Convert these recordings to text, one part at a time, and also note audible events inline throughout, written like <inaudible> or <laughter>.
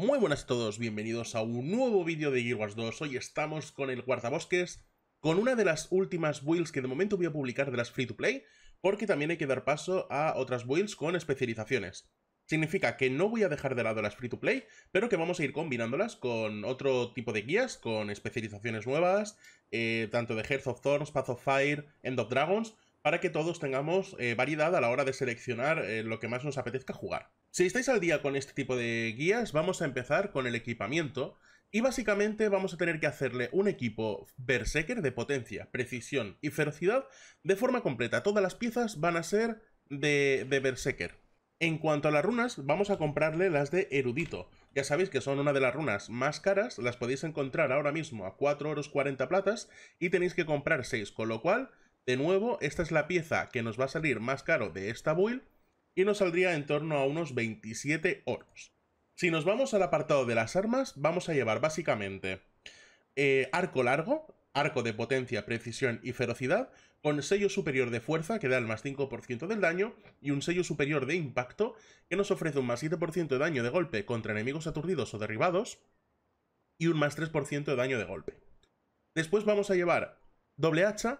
Muy buenas a todos, bienvenidos a un nuevo vídeo de Gear 2. Hoy estamos con el guardabosques, con una de las últimas builds que de momento voy a publicar de las free to play, porque también hay que dar paso a otras builds con especializaciones. Significa que no voy a dejar de lado las free to play, pero que vamos a ir combinándolas con otro tipo de guías, con especializaciones nuevas, eh, tanto de Hearth of Thorns, Path of Fire, End of Dragons, para que todos tengamos eh, variedad a la hora de seleccionar eh, lo que más nos apetezca jugar. Si estáis al día con este tipo de guías, vamos a empezar con el equipamiento. Y básicamente vamos a tener que hacerle un equipo Berserker de potencia, precisión y ferocidad de forma completa. Todas las piezas van a ser de, Berserker. En cuanto a las runas, vamos a comprarle las de Erudito. Ya sabéis que son una de las runas más caras, las podéis encontrar ahora mismo a 4 oros 40 platas y tenéis que comprar 6, con lo cual, de nuevo, esta es la pieza que nos va a salir más caro de esta build y nos saldría en torno a unos 27 oros. Si nos vamos al apartado de las armas, vamos a llevar básicamente eh, arco largo, arco de potencia, precisión y ferocidad, con sello superior de fuerza que da el más 5% del daño y un sello superior de impacto que nos ofrece un más 7% de daño de golpe contra enemigos aturdidos o derribados y un más 3% de daño de golpe. Después vamos a llevar doble hacha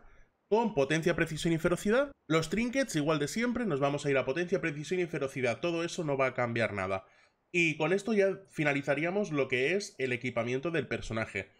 con potencia, precisión y ferocidad, los trinkets igual de siempre, nos vamos a ir a potencia, precisión y ferocidad, todo eso no va a cambiar nada. Y con esto ya finalizaríamos lo que es el equipamiento del personaje.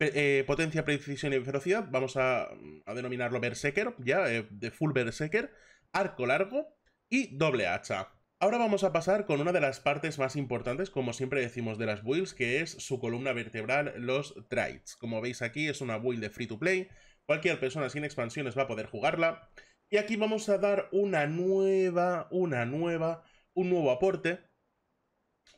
Eh, potencia, precisión y ferocidad, vamos a, mm, denominarlo Berserker, ya, eh, de full Berserker, arco largo y doble hacha. Ahora vamos a pasar con una de las partes más importantes, como siempre decimos, de las builds, que es su columna vertebral, los trites. Como veis aquí, es una build de free to play, Cualquier persona sin expansiones va a poder jugarla. Y aquí vamos a dar una nueva, una nueva, un nuevo aporte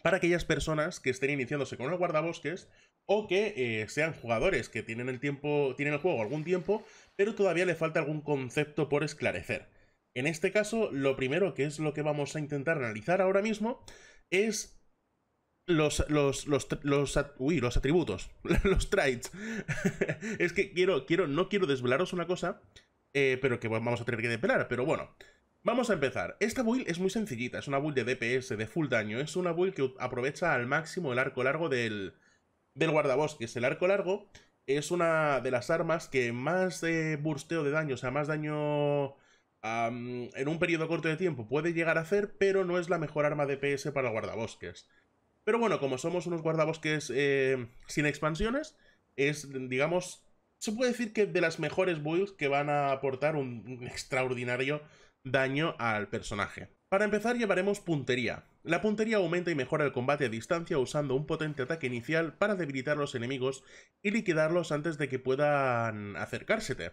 para aquellas personas que estén iniciándose con el guardabosques o que eh, sean jugadores que tienen el tiempo, tienen el juego algún tiempo, pero todavía le falta algún concepto por esclarecer. En este caso, lo primero que es lo que vamos a intentar analizar ahora mismo es los, los, los, atributos, <laughs> los traits. <laughs> es que quiero, quiero, no quiero desvelaros una cosa, eh, pero que vamos a tener que desvelar, pero bueno. Vamos a empezar. Esta build es muy sencillita, es una build de DPS, de full daño. Es una build que aprovecha al máximo el arco largo del, guardabosques. El arco largo es una de las armas que más eh, bursteo de daño, o sea, más daño... en un periodo corto de tiempo puede llegar a hacer, pero no es la mejor arma de DPS para guardabosques. Pero bueno, como somos unos guardabosques eh, sin expansiones, es, digamos, se puede decir que de las mejores builds que van a aportar un, extraordinario daño al personaje. Para empezar llevaremos puntería. La puntería aumenta y mejora el combate a distancia usando un potente ataque inicial para debilitar los enemigos y liquidarlos antes de que puedan acercársete.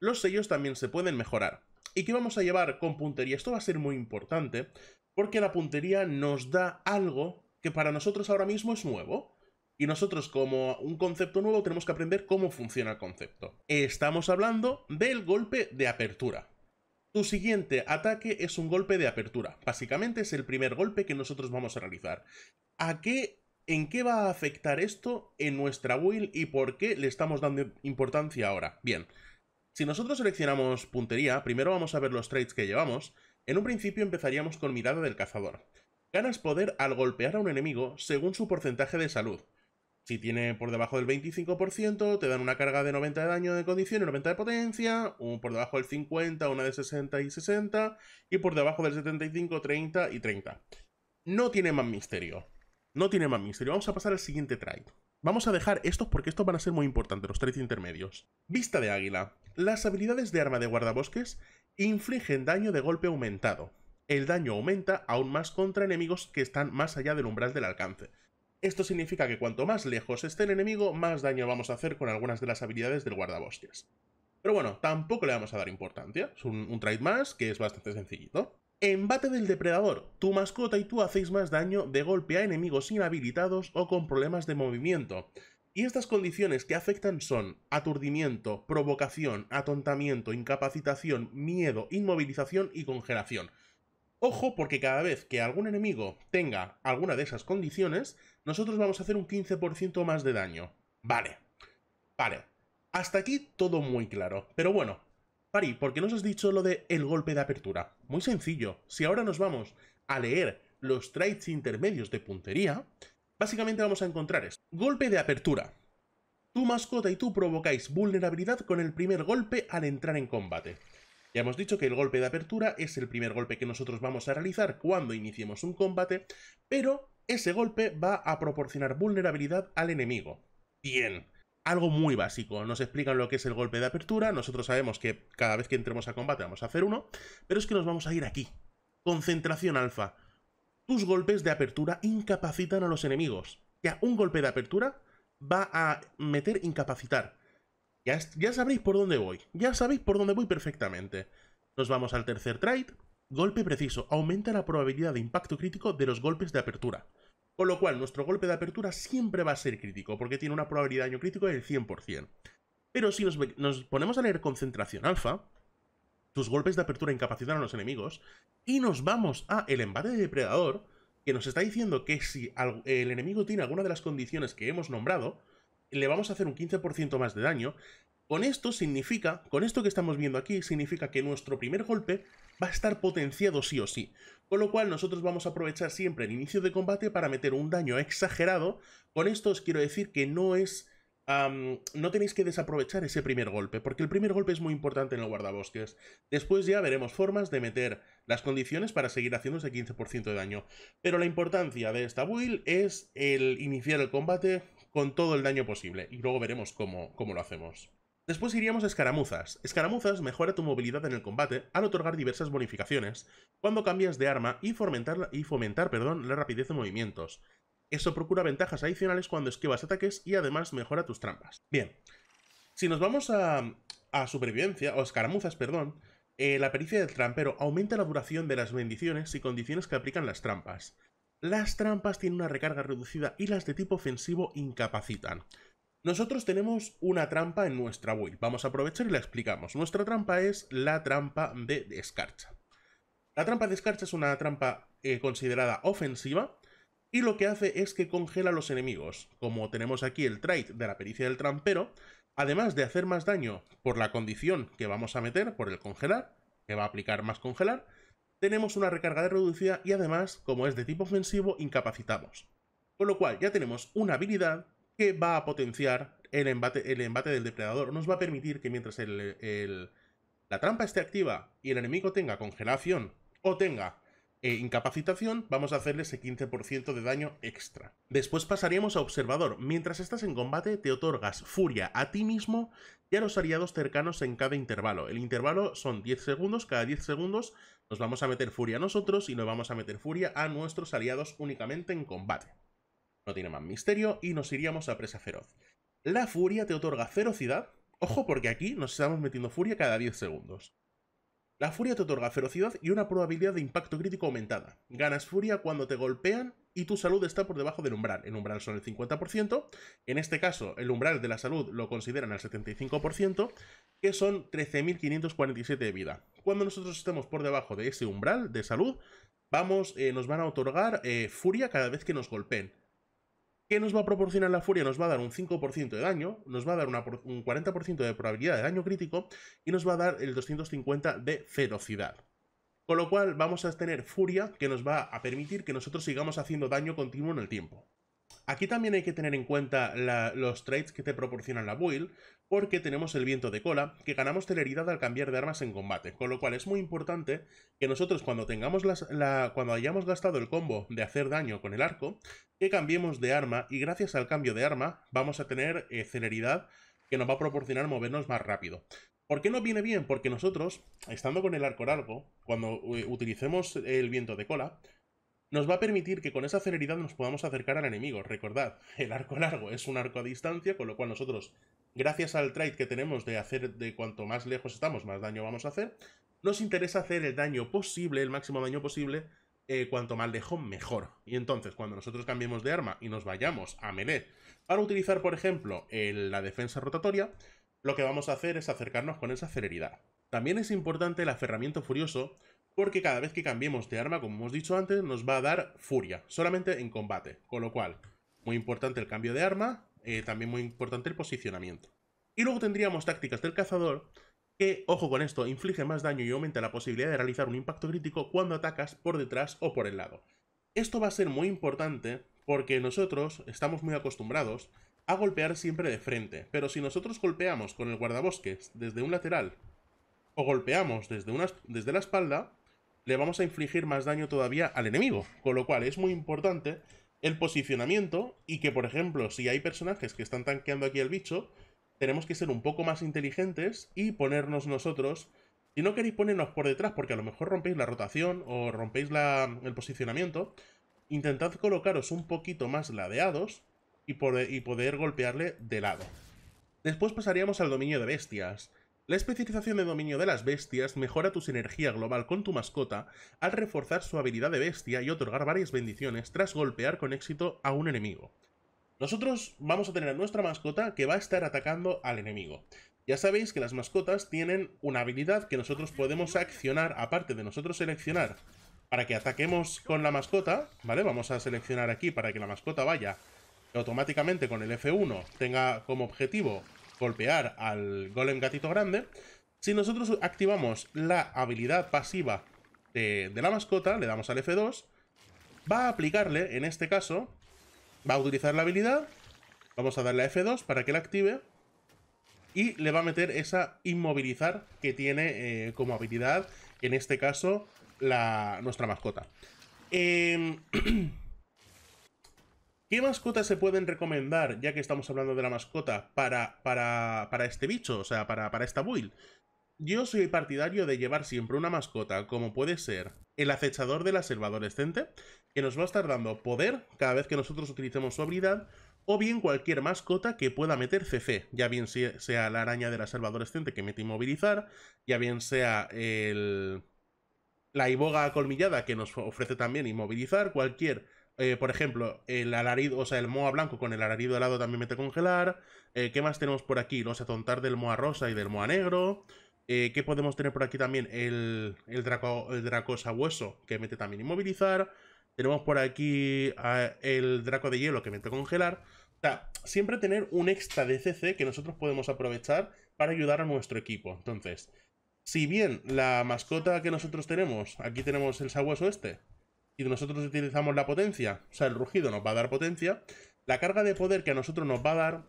Los sellos también se pueden mejorar. ¿Y qué vamos a llevar con puntería? Esto va a ser muy importante porque la puntería nos da algo que para nosotros ahora mismo es nuevo. Y nosotros como un concepto nuevo tenemos que aprender cómo funciona el concepto. Estamos hablando del golpe de apertura. Tu siguiente ataque es un golpe de apertura. Básicamente es el primer golpe que nosotros vamos a realizar. ¿A qué, ¿En qué va a afectar esto en nuestra build y por qué le estamos dando importancia ahora? Bien, si nosotros seleccionamos puntería, primero vamos a ver los trades que llevamos. En un principio empezaríamos con mirada del cazador. Ganas poder al golpear a un enemigo según su porcentaje de salud. Si tiene por debajo del 25%, te dan una carga de 90 de daño de condición y 90 de potencia, un por debajo del 50, una de 60 y 60, y por debajo del 75, 30 y 30. No tiene más misterio. No tiene más misterio. Vamos a pasar al siguiente trade. Vamos a dejar estos porque estos van a ser muy importantes, los trades intermedios. Vista de águila. Las habilidades de arma de guardabosques infligen daño de golpe aumentado el daño aumenta aún más contra enemigos que están más allá del umbral del alcance. Esto significa que cuanto más lejos esté el enemigo, más daño vamos a hacer con algunas de las habilidades del guardabosques. Pero bueno, tampoco le vamos a dar importancia, es un, un trade más que es bastante sencillito. Embate del depredador. Tu mascota y tú hacéis más daño de golpe a enemigos inhabilitados o con problemas de movimiento. Y estas condiciones que afectan son aturdimiento, provocación, atontamiento, incapacitación, miedo, inmovilización y congelación. Ojo, porque cada vez que algún enemigo tenga alguna de esas condiciones, nosotros vamos a hacer un 15% más de daño. Vale, vale. Hasta aquí todo muy claro. Pero bueno, Pari, ¿por qué nos has dicho lo de el golpe de apertura? Muy sencillo. Si ahora nos vamos a leer los traits intermedios de puntería, básicamente vamos a encontrar esto. Golpe de apertura. Tu mascota y tú provocáis vulnerabilidad con el primer golpe al entrar en combate. Ya hemos dicho que el golpe de apertura es el primer golpe que nosotros vamos a realizar cuando iniciemos un combate, pero ese golpe va a proporcionar vulnerabilidad al enemigo. Bien, algo muy básico. Nos explican lo que es el golpe de apertura, nosotros sabemos que cada vez que entremos a combate vamos a hacer uno, pero es que nos vamos a ir aquí. Concentración alfa. Tus golpes de apertura incapacitan a los enemigos. Ya, un golpe de apertura va a meter incapacitar. Ya, sabéis sabréis por dónde voy. Ya sabéis por dónde voy perfectamente. Nos vamos al tercer trade. Golpe preciso. Aumenta la probabilidad de impacto crítico de los golpes de apertura. Con lo cual, nuestro golpe de apertura siempre va a ser crítico, porque tiene una probabilidad de daño crítico del 100%. Pero si nos, nos ponemos a leer concentración alfa, tus golpes de apertura incapacitan a los enemigos, y nos vamos a el embate de depredador, que nos está diciendo que si el enemigo tiene alguna de las condiciones que hemos nombrado, le vamos a hacer un 15% más de daño. Con esto significa, con esto que estamos viendo aquí, significa que nuestro primer golpe va a estar potenciado sí o sí. Con lo cual nosotros vamos a aprovechar siempre el inicio de combate para meter un daño exagerado. Con esto os quiero decir que no es... no tenéis que desaprovechar ese primer golpe, porque el primer golpe es muy importante en el guardabosques. Después ya veremos formas de meter las condiciones para seguir haciendo ese 15% de daño. Pero la importancia de esta build es el iniciar el combate con todo el daño posible, y luego veremos cómo, lo hacemos. Después iríamos a escaramuzas. Escaramuzas mejora tu movilidad en el combate al otorgar diversas bonificaciones cuando cambias de arma y fomentar, y fomentar perdón, la rapidez de movimientos. Eso procura ventajas adicionales cuando esquivas ataques y además mejora tus trampas. Bien, si nos vamos a, a supervivencia, o escaramuzas, perdón, eh, la pericia del trampero aumenta la duración de las bendiciones y condiciones que aplican las trampas. Las trampas tienen una recarga reducida y las de tipo ofensivo incapacitan. Nosotros tenemos una trampa en nuestra build, vamos a aprovechar y la explicamos. Nuestra trampa es la trampa de escarcha. La trampa de escarcha es una trampa eh, considerada ofensiva y lo que hace es que congela a los enemigos. Como tenemos aquí el trait de la pericia del trampero, además de hacer más daño por la condición que vamos a meter, por el congelar, que va a aplicar más congelar, tenemos una recarga de reducida y además, como es de tipo ofensivo, incapacitamos. Con lo cual ya tenemos una habilidad que va a potenciar el embate, el embate del depredador. Nos va a permitir que mientras la trampa esté activa y el enemigo tenga congelación o tenga e incapacitación, vamos a hacerle ese 15% de daño extra. Después pasaríamos a observador. Mientras estás en combate, te otorgas furia a ti mismo y a los aliados cercanos en cada intervalo. El intervalo son 10 segundos, cada 10 segundos nos vamos a meter furia a nosotros y nos vamos a meter furia a nuestros aliados únicamente en combate. No tiene más misterio y nos iríamos a presa feroz. La furia te otorga ferocidad. Ojo porque aquí nos estamos metiendo furia cada 10 segundos. La furia te otorga ferocidad y una probabilidad de impacto crítico aumentada. Ganas furia cuando te golpean y tu salud está por debajo del umbral. El umbral son el 50%, en este caso el umbral de la salud lo consideran al 75%, que son 13.547 de vida. Cuando nosotros estemos por debajo de ese umbral de salud, vamos, eh, nos van a otorgar eh, furia cada vez que nos golpeen. ¿Qué nos va a proporcionar la furia? Nos va a dar un 5% de daño, nos va a dar un 40% de probabilidad de daño crítico y nos va a dar el 250 de ferocidad. Con lo cual vamos a tener furia que nos va a permitir que nosotros sigamos haciendo daño continuo en el tiempo. Aquí también hay que tener en cuenta los traits que te proporcionan la build porque tenemos el viento de cola, que ganamos celeridad al cambiar de armas en combate, con lo cual es muy importante que nosotros cuando tengamos las, cuando hayamos gastado el combo de hacer daño con el arco, que cambiemos de arma y gracias al cambio de arma vamos a tener eh, celeridad que nos va a proporcionar movernos más rápido. ¿Por qué no viene bien? Porque nosotros, estando con el arco largo, cuando eh, utilicemos el viento de cola, nos va a permitir que con esa celeridad nos podamos acercar al enemigo. Recordad, el arco largo es un arco a distancia, con lo cual nosotros, gracias al trade que tenemos de hacer de cuanto más lejos estamos, más daño vamos a hacer, nos interesa hacer el daño posible, el máximo daño posible, eh, cuanto más lejos, mejor. Y entonces, cuando nosotros cambiemos de arma y nos vayamos a melee para utilizar, por ejemplo, la defensa rotatoria, lo que vamos a hacer es acercarnos con esa celeridad. También es importante el aferramiento furioso, porque cada vez que cambiemos de arma, como hemos dicho antes, nos va a dar furia, solamente en combate. Con lo cual, muy importante el cambio de arma, eh, también muy importante el posicionamiento. Y luego tendríamos tácticas del cazador, que, ojo con esto, inflige más daño y aumenta la posibilidad de realizar un impacto crítico cuando atacas por detrás o por el lado. Esto va a ser muy importante porque nosotros estamos muy acostumbrados a golpear siempre de frente, pero si nosotros golpeamos con el guardabosques desde un lateral o golpeamos desde, una, desde la espalda, le vamos a infligir más daño todavía al enemigo. Con lo cual es muy importante el posicionamiento y que, por ejemplo, si hay personajes que están tanqueando aquí al bicho, tenemos que ser un poco más inteligentes y ponernos nosotros... Si no queréis ponernos por detrás, porque a lo mejor rompéis la rotación o rompéis el posicionamiento, intentad colocaros un poquito más ladeados y poder golpearle de lado. Después pasaríamos al dominio de bestias. La especialización de dominio de las bestias mejora tu sinergia global con tu mascota al reforzar su habilidad de bestia y otorgar varias bendiciones tras golpear con éxito a un enemigo. Nosotros vamos a tener nuestra mascota que va a estar atacando al enemigo. Ya sabéis que las mascotas tienen una habilidad que nosotros podemos accionar, aparte de nosotros seleccionar para que ataquemos con la mascota, ¿vale? Vamos a seleccionar aquí para que la mascota vaya automáticamente con el F1 tenga como objetivo golpear al golem gatito grande, si nosotros activamos la habilidad pasiva de, la mascota, le damos al F2, va a aplicarle, en este caso, va a utilizar la habilidad, vamos a darle a F2 para que la active, y le va a meter esa inmovilizar que tiene eh, como habilidad, en este caso, la, nuestra mascota. Eh, <clears throat> ¿Qué mascotas se pueden recomendar, ya que estamos hablando de la mascota, para, para, este bicho, o sea, para, para esta build? Yo soy partidario de llevar siempre una mascota, como puede ser el acechador de la selva adolescente, que nos va a estar dando poder cada vez que nosotros utilicemos su habilidad, o bien cualquier mascota que pueda meter CC, ya bien sea la araña de la selva adolescente que mete inmovilizar, ya bien sea el... la iboga colmillada que nos ofrece también inmovilizar, cualquier eh, por ejemplo, el alarido, o sea, el moa blanco con el alarido helado también mete congelar. Eh, ¿Qué más tenemos por aquí? Los atontar del moa rosa y del moa negro. Eh, ¿Qué podemos tener por aquí también? El, el, draco, el sabueso, que mete también inmovilizar. Tenemos por aquí el draco de hielo, que mete congelar. O sea, siempre tener un extra de CC que nosotros podemos aprovechar para ayudar a nuestro equipo. Entonces, si bien la mascota que nosotros tenemos, aquí tenemos el sabueso este, y nosotros utilizamos la potencia, o sea, el rugido nos va a dar potencia, la carga de poder que a nosotros nos va a dar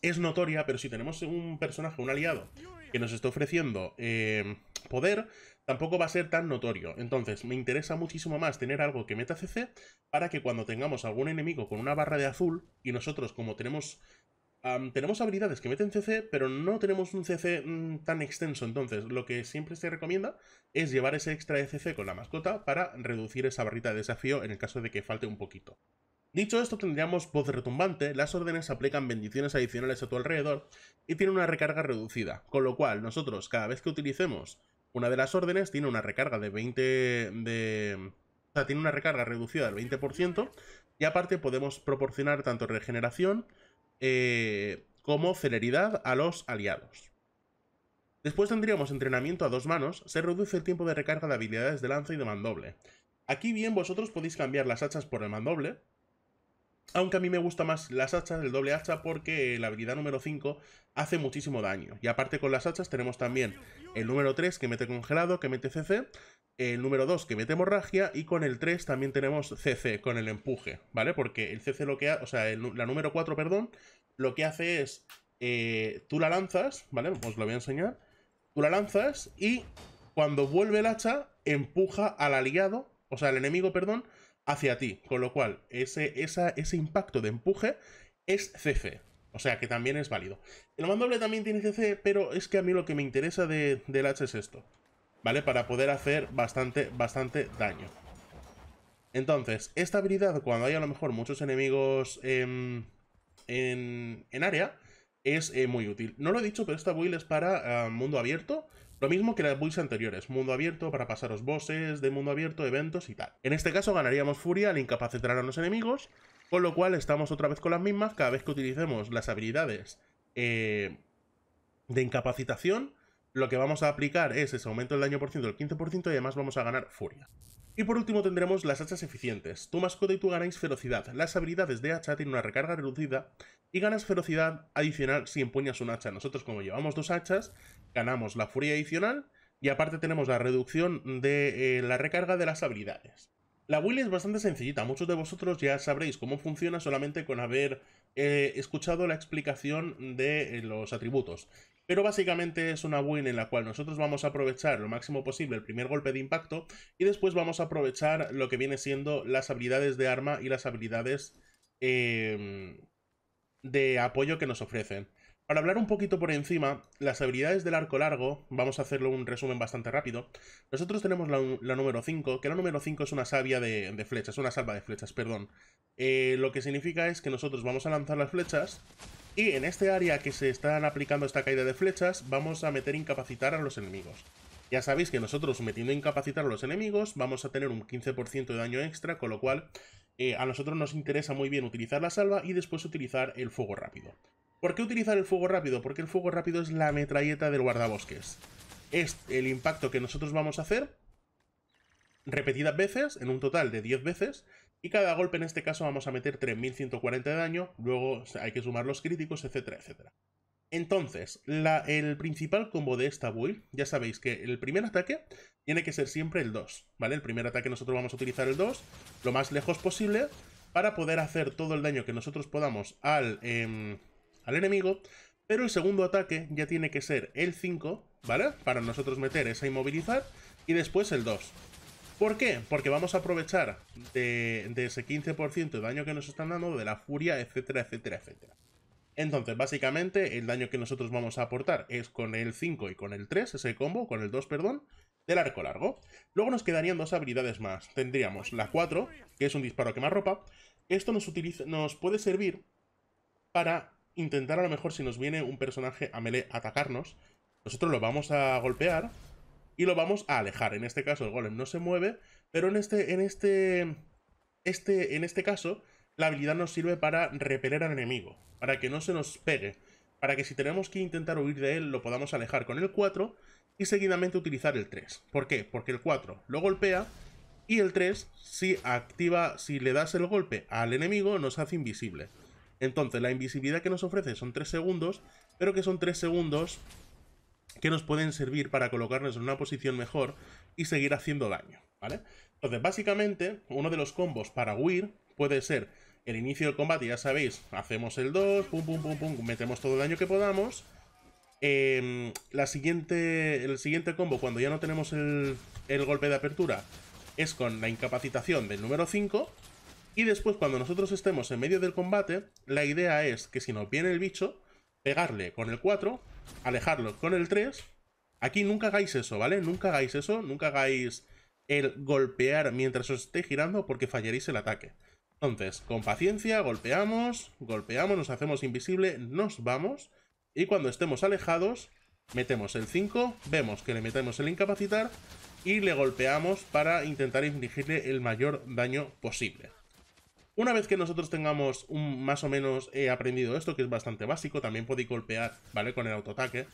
es notoria, pero si tenemos un personaje, un aliado, que nos está ofreciendo eh, poder, tampoco va a ser tan notorio. Entonces, me interesa muchísimo más tener algo que meta CC para que cuando tengamos algún enemigo con una barra de azul y nosotros como tenemos tenemos habilidades que meten CC, pero no tenemos un CC mm, tan extenso. Entonces, lo que siempre se recomienda es llevar ese extra de CC con la mascota para reducir esa barrita de desafío en el caso de que falte un poquito. Dicho esto, tendríamos voz retumbante, las órdenes aplican bendiciones adicionales a tu alrededor y tiene una recarga reducida, con lo cual nosotros cada vez que utilicemos una de las órdenes tiene una recarga de 20 de... O sea, tiene una recarga reducida del 20% y aparte podemos proporcionar tanto regeneración eh, como celeridad a los aliados. Después tendríamos entrenamiento a dos manos, se reduce el tiempo de recarga de habilidades de lanza y de mandoble. Aquí bien vosotros podéis cambiar las hachas por el mandoble, aunque a mí me gusta más las hachas, del doble hacha, porque la habilidad número 5 hace muchísimo daño. Y aparte con las hachas tenemos también el número 3 que mete congelado, que mete CC, el número 2 que mete hemorragia y con el 3 también tenemos CC con el empuje, ¿vale? Porque el CC lo que hace, o sea, la número 4, perdón, lo que hace es, eh, tú la lanzas, ¿vale? Os lo voy a enseñar, tú la lanzas y cuando vuelve el hacha, empuja al aliado, o sea, al enemigo, perdón, hacia ti, con lo cual ese, ese impacto de empuje es CC, o sea que también es válido. El mandoble también tiene CC, pero es que a mí lo que me interesa de, del hacha es esto. ¿vale? Para poder hacer bastante, bastante daño. Entonces, esta habilidad, cuando hay a lo mejor muchos enemigos en, em, en, en área, es eh, muy útil. No lo he dicho, pero esta build es para ah, mundo abierto. Lo mismo que las builds anteriores, mundo abierto para pasaros bosses, de mundo abierto, eventos y tal. En este caso ganaríamos furia al incapacitar a los enemigos, con lo cual estamos otra vez con las mismas. Cada vez que utilicemos las habilidades eh, de incapacitación, lo que vamos a aplicar es ese aumento del daño por ciento del 15% y además vamos a ganar furia. Y por último tendremos las hachas eficientes. Tu mascota y tú ganáis ferocidad. Las habilidades de hacha tienen una recarga reducida y ganas ferocidad adicional si empuñas un hacha. Nosotros como llevamos dos hachas, ganamos la furia adicional y aparte tenemos la reducción de eh, la recarga de las habilidades. La Willy es bastante sencillita, muchos de vosotros ya sabréis cómo funciona solamente con haber eh, escuchado la explicación de eh, los atributos. Pero básicamente es una win en la cual nosotros vamos a aprovechar lo máximo posible el primer golpe de impacto y después vamos a aprovechar lo que viene siendo las habilidades de arma y las habilidades em, de apoyo que nos ofrecen. Para hablar un poquito por encima, las habilidades del arco largo, vamos a hacerlo un resumen bastante rápido. Nosotros tenemos la, número 5, que la número 5 es una de, flechas, una salva de flechas, perdón. Eh, lo que significa es que nosotros vamos a lanzar las flechas y en este área que se están aplicando esta caída de flechas, vamos a meter incapacitar a los enemigos. Ya sabéis que nosotros metiendo incapacitar a los enemigos vamos a tener un 15% de daño extra, con lo cual eh, a nosotros nos interesa muy bien utilizar la salva y después utilizar el fuego rápido. ¿Por qué utilizar el fuego rápido? Porque el fuego rápido es la metralleta del guardabosques. Es el impacto que nosotros vamos a hacer repetidas veces, en un total de 10 veces, y cada golpe en este caso vamos a meter 3140 de daño, luego hay que sumar los críticos, etcétera, etcétera. Entonces, el principal combo de esta build, ya sabéis que el primer ataque tiene que ser siempre el 2, ¿vale? El primer ataque nosotros vamos a utilizar el 2, lo más lejos posible, para poder hacer todo el daño que nosotros podamos al... Em, al enemigo, pero el segundo ataque ya tiene que ser el 5, ¿vale? Para nosotros meter esa inmovilizar y después el 2. ¿Por qué? Porque vamos a aprovechar de, ese 15% de daño que nos están dando, de la furia, etcétera, etcétera, etcétera. Entonces, básicamente, el daño que nosotros vamos a aportar es con el 5 y con el 3, ese combo, con el 2, perdón, del arco largo. Luego nos quedarían dos habilidades más. Tendríamos la 4, que es un disparo que más ropa. Esto nos, nos puede servir para intentar a lo mejor si nos viene un personaje a melee atacarnos, nosotros lo vamos a golpear y lo vamos a alejar. En este caso el golem no se mueve, pero en este, en este, este, en este caso la habilidad nos sirve para repeler al enemigo, para que no se nos pegue, para que si tenemos que intentar huir de él lo podamos alejar con el 4 y seguidamente utilizar el 3. ¿Por qué? Porque el 4 lo golpea y el 3 si activa, si le das el golpe al enemigo nos hace invisible. Entonces, la invisibilidad que nos ofrece son 3 segundos, pero que son 3 segundos que nos pueden servir para colocarnos en una posición mejor y seguir haciendo daño, ¿vale? Entonces, básicamente, uno de los combos para huir puede ser el inicio del combate, ya sabéis, hacemos el 2, pum, pum, pum, pum, metemos todo el daño que podamos. Em, la siguiente, el siguiente combo, cuando ya no tenemos el, el golpe de apertura, es con la incapacitación del número 5, y después, cuando nosotros estemos en medio del combate, la idea es que si nos viene el bicho, pegarle con el 4, alejarlo con el 3. Aquí nunca hagáis eso, ¿vale? Nunca hagáis eso, nunca hagáis el golpear mientras os esté girando porque fallaréis el ataque. Entonces, con paciencia, golpeamos, golpeamos, nos hacemos invisible, nos vamos. Y cuando estemos alejados, metemos el 5, vemos que le metemos el incapacitar y le golpeamos para intentar infligirle el mayor daño posible. Una vez que nosotros tengamos más o menos eh, aprendido esto, que es bastante básico, también podéis golpear, ¿vale? Con el autoataque.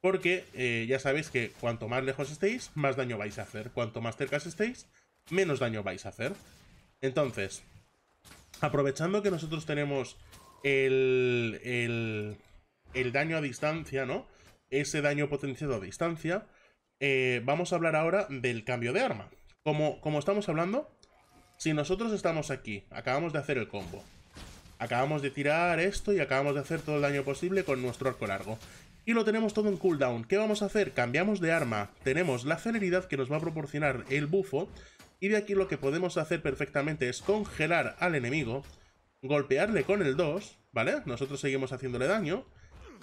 Porque eh, ya sabéis que cuanto más lejos estéis, más daño vais a hacer. Cuanto más cercas estéis, menos daño vais a hacer. Entonces, aprovechando que nosotros tenemos el, el, daño a distancia, ¿no? Ese daño potenciado a distancia, eh, vamos a hablar ahora del cambio de arma. Como, como estamos hablando, si nosotros estamos aquí, acabamos de hacer el combo. Acabamos de tirar esto y acabamos de hacer todo el daño posible con nuestro arco largo. Y lo tenemos todo en cooldown. ¿Qué vamos a hacer? Cambiamos de arma. Tenemos la celeridad que nos va a proporcionar el bufo. Y de aquí lo que podemos hacer perfectamente es congelar al enemigo. Golpearle con el 2, ¿vale? Nosotros seguimos haciéndole daño.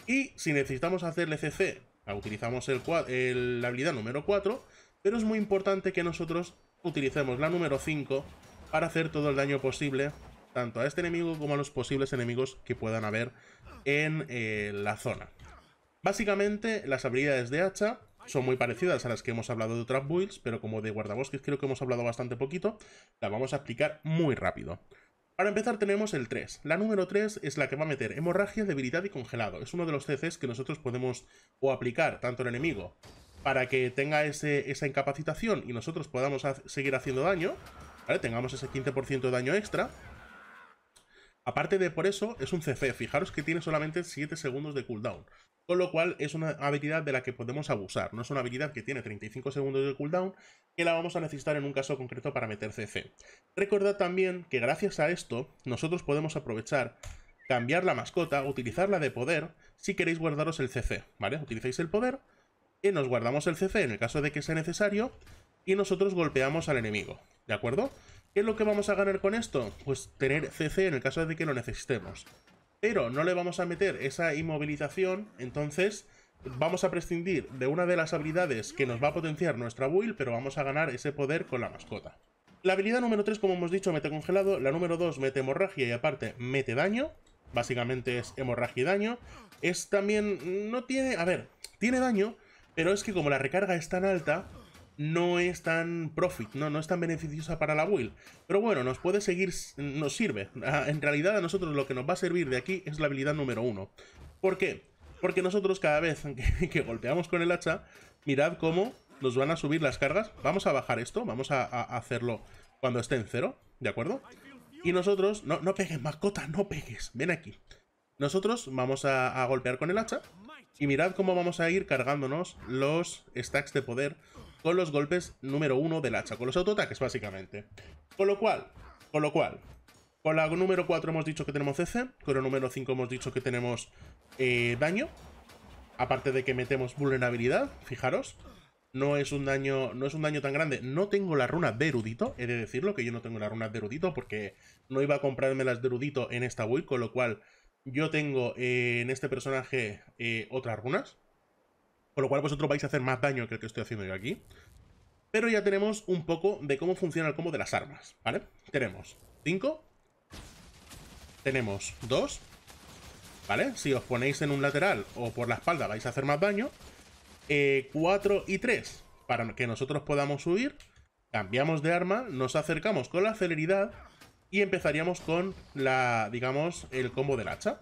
Y si necesitamos hacerle CC, ah, utilizamos el, la habilidad número 4. Pero es muy importante que nosotros utilicemos la número 5 para hacer todo el daño posible, tanto a este enemigo como a los posibles enemigos que puedan haber en eh, la zona. Básicamente, las habilidades de hacha son muy parecidas a las que hemos hablado de trap builds, pero como de guardabosques creo que hemos hablado bastante poquito, la vamos a aplicar muy rápido. Para empezar tenemos el 3. La número 3 es la que va a meter hemorragia, debilidad y congelado. Es uno de los CCs que nosotros podemos o aplicar tanto al enemigo para que tenga esa incapacitación y nosotros podamos seguir haciendo daño, ¿vale? Tengamos ese 15% de daño extra. Aparte de por eso, es un CC. Fijaros que tiene solamente 7 segundos de cooldown. Con lo cual es una habilidad de la que podemos abusar. No es una habilidad que tiene 35 segundos de cooldown, que la vamos a necesitar en un caso concreto para meter CC. Recordad también que gracias a esto, nosotros podemos aprovechar cambiar la mascota, utilizarla de poder, si queréis guardaros el CC, ¿vale? Utilicéis el poder y nos guardamos el CC en el caso de que sea necesario y nosotros golpeamos al enemigo, ¿de acuerdo? ¿Qué es lo que vamos a ganar con esto? Pues tener CC en el caso de que lo necesitemos. Pero no le vamos a meter esa inmovilización, entonces vamos a prescindir de una de las habilidades que nos va a potenciar nuestra build, pero vamos a ganar ese poder con la mascota. La habilidad número 3, como hemos dicho, mete congelado. La número 2 mete hemorragia y aparte mete daño. Básicamente es hemorragia y daño. Es también... no tiene... a ver, tiene daño, pero es que como la recarga es tan alta, no es tan profit, no, no es tan beneficiosa para la will Pero bueno, nos puede seguir, nos sirve. Ah, en realidad a nosotros lo que nos va a servir de aquí es la habilidad número uno. ¿Por qué? Porque nosotros cada vez <laughs> que, golpeamos con el hacha, mirad cómo nos van a subir las cargas. Vamos a bajar esto, vamos a, hacerlo cuando esté en cero, ¿de acuerdo? Y nosotros, no, no pegues mascota, no pegues, ven aquí. Nosotros vamos a golpear con el hacha y mirad cómo vamos a ir cargándonos los stacks de poder con los golpes número uno del hacha, con los auto-ataques, básicamente. Con lo cual, con lo cual, con la número 4 hemos dicho que tenemos CC, con la número 5 hemos dicho que tenemos eh, daño, aparte de que metemos vulnerabilidad, fijaros. No es, un daño, no es un daño tan grande. No tengo la runa de erudito, he de decirlo, que yo no tengo la runa de erudito porque no iba a comprarme las de erudito en esta build, con lo cual yo tengo eh, en este personaje eh, otras runas. por lo cual vosotros pues, vais a hacer más daño que el que estoy haciendo yo aquí. Pero ya tenemos un poco de cómo funciona el combo de las armas, ¿vale? Tenemos 5. Tenemos 2. ¿Vale? Si os ponéis en un lateral o por la espalda vais a hacer más daño. 4 eh, y 3. Para que nosotros podamos huir. Cambiamos de arma, nos acercamos con la celeridad y empezaríamos con la, digamos, el combo del hacha.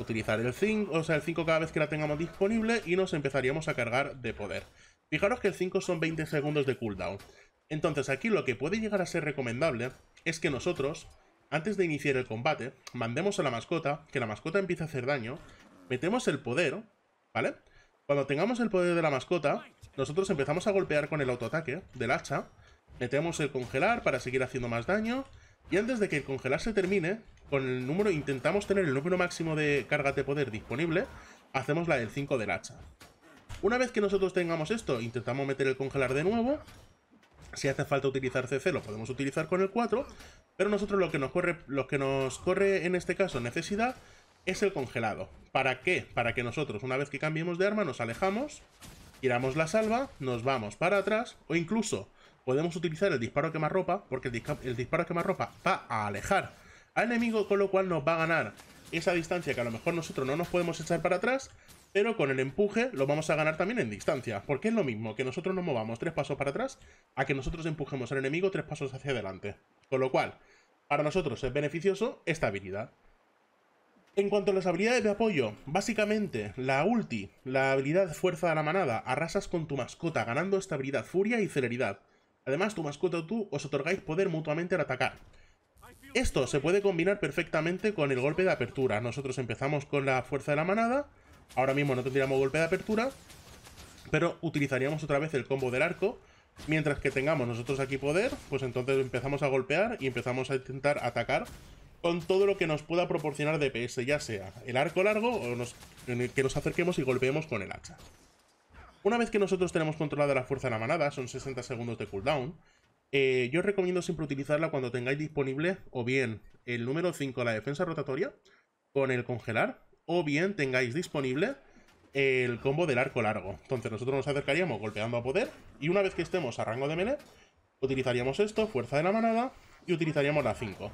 Utilizar el 5, o sea, el 5 cada vez que la tengamos disponible y nos empezaríamos a cargar de poder. Fijaros que el 5 son 20 segundos de cooldown. Entonces aquí lo que puede llegar a ser recomendable es que nosotros, antes de iniciar el combate, mandemos a la mascota, que la mascota empiece a hacer daño, metemos el poder, ¿vale? Cuando tengamos el poder de la mascota, nosotros empezamos a golpear con el autoataque del hacha, metemos el congelar para seguir haciendo más daño, y antes de que el congelar se termine, con el número intentamos tener el número máximo de carga de poder disponible, hacemos la del 5 del hacha. Una vez que nosotros tengamos esto, intentamos meter el congelar de nuevo. Si hace falta utilizar CC, lo podemos utilizar con el 4, pero nosotros lo que nos corre, lo que nos corre en este caso necesidad es el congelado. ¿Para qué? Para que nosotros, una vez que cambiemos de arma, nos alejamos, tiramos la salva, nos vamos para atrás, o incluso podemos utilizar el disparo ropa, porque el, disparo que disparo ropa va a alejar al enemigo, con lo cual nos va a ganar esa distancia que a lo mejor nosotros no nos podemos echar para atrás, pero con el empuje lo vamos a ganar también en distancia, porque es lo mismo que nosotros nos movamos tres pasos para atrás a que nosotros empujemos al enemigo tres pasos hacia adelante. Con lo cual, para nosotros es beneficioso esta habilidad. En cuanto a las habilidades de apoyo, básicamente la ulti, la habilidad fuerza de la manada, arrasas con tu mascota ganando esta habilidad furia y celeridad. Además, tu mascota o tú os otorgáis poder mutuamente al atacar. Esto se puede combinar perfectamente con el golpe de apertura. Nosotros empezamos con la fuerza de la manada. Ahora mismo no tendríamos golpe de apertura. Pero utilizaríamos otra vez el combo del arco. Mientras que tengamos nosotros aquí poder, pues entonces empezamos a golpear y empezamos a intentar atacar con todo lo que nos pueda proporcionar DPS, ya sea el arco largo o nos, que nos acerquemos y golpeemos con el hacha. Una vez que nosotros tenemos controlada la fuerza de la manada, son 60 segundos de cooldown, eh, yo os recomiendo siempre utilizarla cuando tengáis disponible o bien el número 5, la defensa rotatoria, con el congelar, o bien tengáis disponible el combo del arco largo. Entonces nosotros nos acercaríamos golpeando a poder y una vez que estemos a rango de melee, utilizaríamos esto, fuerza de la manada, y utilizaríamos la 5.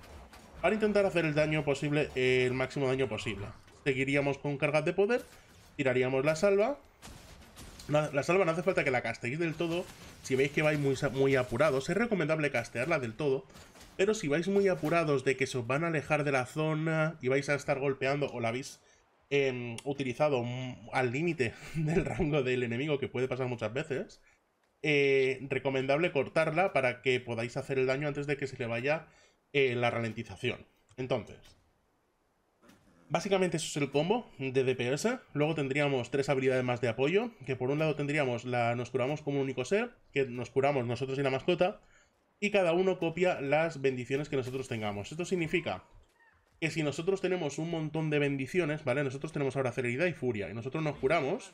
Para intentar hacer el daño posible, el máximo daño posible. Seguiríamos con cargas de poder, tiraríamos la salva la, salva no hace falta que la casteéis del todo. Si veis que vais muy, muy apurados, es recomendable castearla del todo. Pero si vais muy apurados de que se os van a alejar de la zona y vais a estar golpeando o la habéis em, utilizado al límite <laughs> del rango del enemigo, que puede pasar muchas veces, eh, recomendable cortarla para que podáis hacer el daño antes de que se le vaya eh, la ralentización. Entonces, Básicamente eso es el combo de DPS. Luego tendríamos tres habilidades más de apoyo, que por un lado tendríamos la nos curamos como un único ser, que nos curamos nosotros y la mascota, y cada uno copia las bendiciones que nosotros tengamos. Esto significa que si nosotros tenemos un montón de bendiciones, ¿vale? Nosotros tenemos ahora celeridad y furia, y nosotros nos curamos,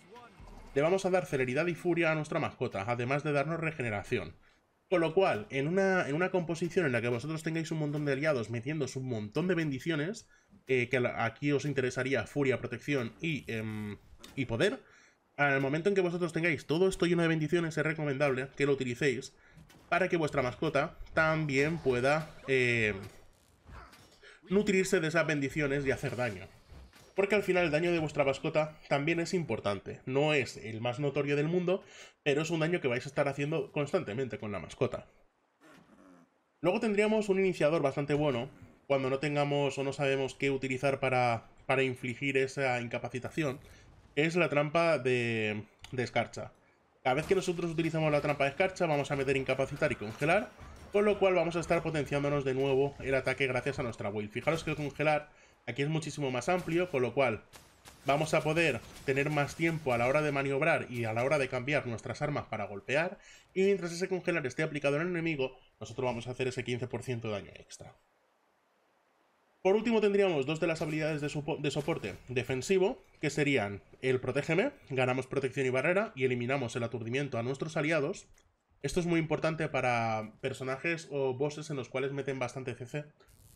le vamos a dar celeridad y furia a nuestra mascota, además de darnos regeneración. Con lo cual, en una, en una composición en la que vosotros tengáis un montón de aliados metiéndose un montón de bendiciones, eh, que aquí os interesaría furia, protección y, em, y poder, al momento en que vosotros tengáis todo esto lleno de bendiciones, es recomendable que lo utilicéis para que vuestra mascota también pueda eh, nutrirse de esas bendiciones y hacer daño porque al final el daño de vuestra mascota también es importante. No es el más notorio del mundo, pero es un daño que vais a estar haciendo constantemente con la mascota. Luego tendríamos un iniciador bastante bueno, cuando no tengamos o no sabemos qué utilizar para, infligir esa incapacitación, es la trampa de, escarcha. Cada vez que nosotros utilizamos la trampa de escarcha vamos a meter incapacitar y congelar, con lo cual vamos a estar potenciándonos de nuevo el ataque gracias a nuestra will Fijaros que congelar Aquí es muchísimo más amplio, con lo cual vamos a poder tener más tiempo a la hora de maniobrar y a la hora de cambiar nuestras armas para golpear, y mientras ese congelar esté aplicado en el enemigo, nosotros vamos a hacer ese 15% de daño extra. Por último tendríamos dos de las habilidades de, de, soporte defensivo, que serían el Protégeme, ganamos protección y barrera y eliminamos el aturdimiento a nuestros aliados, esto es muy importante para personajes o bosses en los cuales meten bastante CC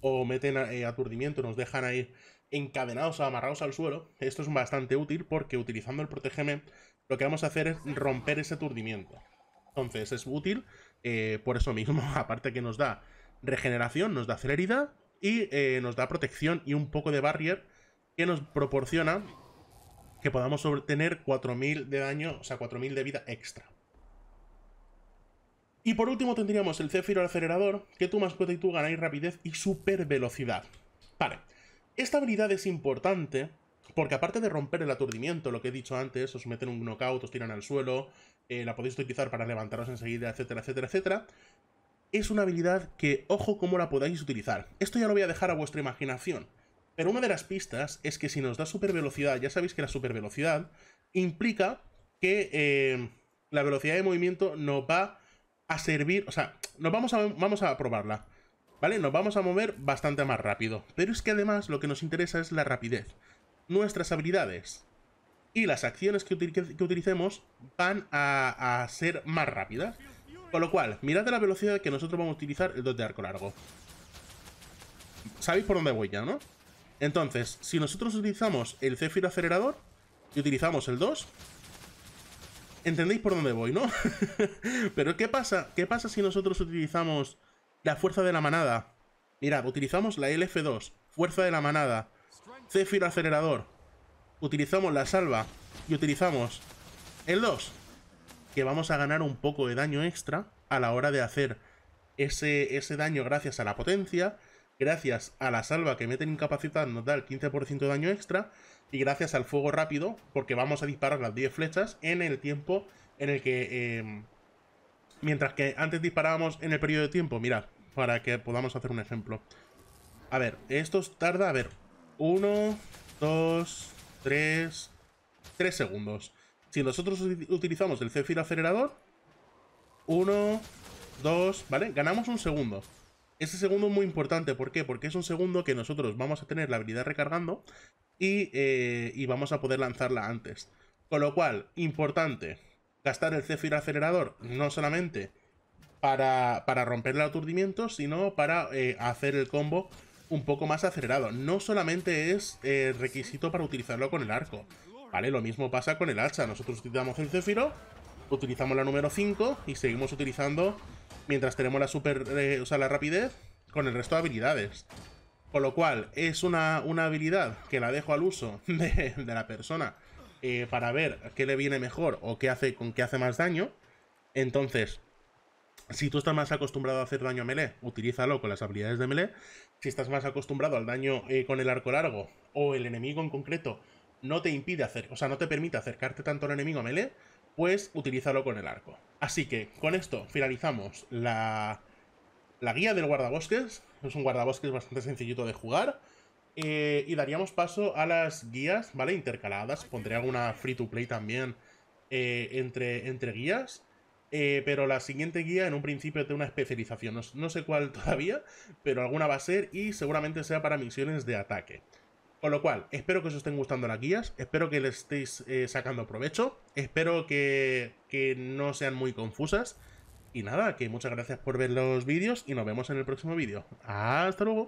o meten eh, aturdimiento, nos dejan ahí encadenados o amarrados al suelo. Esto es bastante útil porque utilizando el protegeme lo que vamos a hacer es romper ese aturdimiento. Entonces es útil eh, por eso mismo, <laughs> aparte que nos da regeneración, nos da celeridad y eh, nos da protección y un poco de barrier que nos proporciona que podamos obtener 4.000 de daño, o sea, 4.000 de vida extra. Y por último tendríamos el Céfiro acelerador, que más mascota y tú ganáis rapidez y super velocidad. Vale, esta habilidad es importante porque aparte de romper el aturdimiento, lo que he dicho antes, os meten un knockout, os tiran al suelo, eh, la podéis utilizar para levantaros enseguida, etcétera, etcétera, etcétera, es una habilidad que ojo cómo la podáis utilizar. Esto ya lo voy a dejar a vuestra imaginación. Pero una de las pistas es que si nos da super velocidad, ya sabéis que la super velocidad implica que eh, la velocidad de movimiento no va a servir, o sea, nos vamos a, vamos a probarla, ¿vale? Nos vamos a mover bastante más rápido, pero es que además lo que nos interesa es la rapidez. Nuestras habilidades y las acciones que, que utilicemos van a, a, ser más rápidas. Con lo cual, mirad la velocidad que nosotros vamos a utilizar el 2 de arco largo. Sabéis por dónde voy ya, ¿no? Entonces, si nosotros utilizamos el céfiro acelerador y utilizamos el 2, entendéis por dónde voy, ¿no? <laughs> Pero ¿qué pasa? ¿Qué pasa si nosotros utilizamos la fuerza de la manada? Mirad, utilizamos la LF2, fuerza de la manada, Zephyr acelerador, utilizamos la salva y utilizamos el 2, que vamos a ganar un poco de daño extra a la hora de hacer ese, ese daño gracias a la potencia, gracias a la salva que meten nos da el 15% de daño extra, y gracias al fuego rápido, porque vamos a disparar las 10 flechas en el tiempo en el que... Em, mientras que antes disparábamos en el periodo de tiempo, mirad, para que podamos hacer un ejemplo. A ver, esto tarda, a ver, 1, 2, 3, 3 segundos. Si nosotros utilizamos el Zephyr acelerador, 1, 2, ¿vale? Ganamos un segundo. Ese segundo es muy importante, ¿por qué? Porque es un segundo que nosotros vamos a tener la habilidad recargando eh, y, vamos a poder lanzarla antes. Con lo cual, importante, gastar el Zephyr acelerador no solamente para, para romper el aturdimiento, sino para eh, hacer el combo un poco más acelerado. No solamente es eh, requisito para utilizarlo con el arco, ¿vale? Lo mismo pasa con el hacha. Nosotros utilizamos el céfiro. utilizamos la número 5 y seguimos utilizando mientras tenemos la super, o sea, la rapidez con el resto de habilidades. Con lo cual, es una, habilidad que la dejo al uso <laughs> de, la persona eh, para ver qué le viene mejor o qué hace con qué hace más daño. Entonces, si tú estás más acostumbrado a hacer daño a melee, utilízalo con las habilidades de melee. Si estás más acostumbrado al daño eh, con el arco largo o el enemigo en concreto no te impide hacer, o sea, no te permite acercarte tanto al enemigo a melee, pues utilízalo con el arco. Así que con esto finalizamos la, la guía del guardabosques. Es un guardabosques bastante sencillito de jugar. Eh, y daríamos paso a las guías, ¿vale? Intercaladas. Pondré alguna free to play también eh, entre, entre guías. Eh, pero la siguiente guía en un principio tiene una especialización. No, sé cuál <laughs> todavía, pero alguna va a ser y seguramente sea para misiones de ataque. Con lo cual, espero que os estén gustando las guías, espero que le estéis sacando provecho, espero que, que no sean muy confusas. Y nada, que muchas gracias por ver los vídeos y nos vemos en el próximo vídeo. ¡Hasta luego!